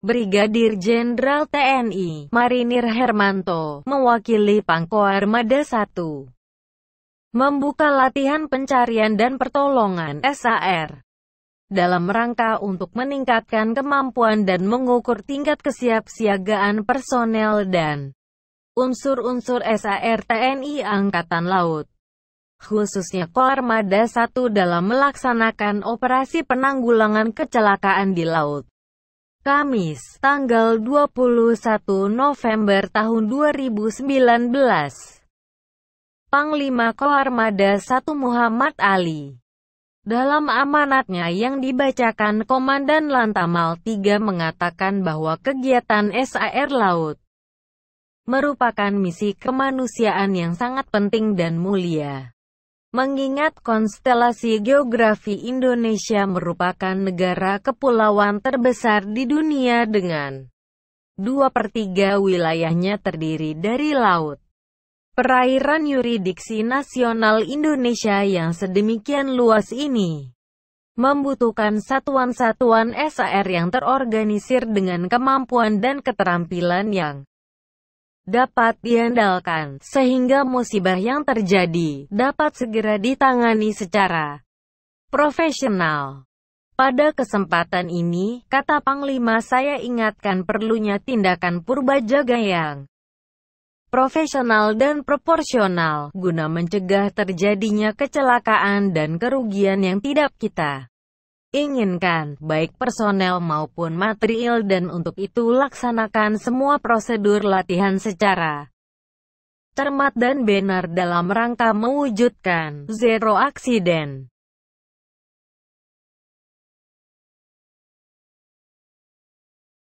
Brigadir Jenderal TNI Marinir Hermanto, mewakili Pangko Armada 1, membuka latihan pencarian dan pertolongan SAR dalam rangka untuk meningkatkan kemampuan dan mengukur tingkat kesiapsiagaan personel dan unsur-unsur SAR TNI Angkatan Laut khususnya Koarmada 1 dalam melaksanakan operasi penanggulangan kecelakaan di laut. Kamis, tanggal 21 November tahun 2019. Panglima Koarmada 1 Muhammad Ali. Dalam amanatnya yang dibacakan Komandan Lantamal 3 mengatakan bahwa kegiatan SAR Laut merupakan misi kemanusiaan yang sangat penting dan mulia. Mengingat konstelasi geografi Indonesia merupakan negara kepulauan terbesar di dunia dengan dua per tiga wilayahnya terdiri dari laut. Perairan yuridiksi nasional Indonesia yang sedemikian luas ini membutuhkan satuan-satuan SAR yang terorganisir dengan kemampuan dan keterampilan yang dapat diandalkan, sehingga musibah yang terjadi dapat segera ditangani secara profesional. Pada kesempatan ini, kata Panglima saya ingatkan perlunya tindakan purba jaga yang profesional dan proporsional, guna mencegah terjadinya kecelakaan dan kerugian yang tidak kita inginkan, baik personel maupun material dan untuk itu laksanakan semua prosedur latihan secara cermat dan benar dalam rangka mewujudkan zero accident.